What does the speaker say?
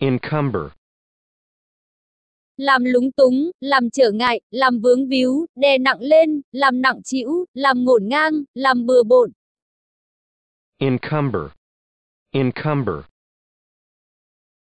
Encumber làm lúng túng, làm trở ngại, làm vướng víu, đè nặng lên, làm nặng chịu, làm ngổn ngang, làm bừa bộn. Encumber. Encumber.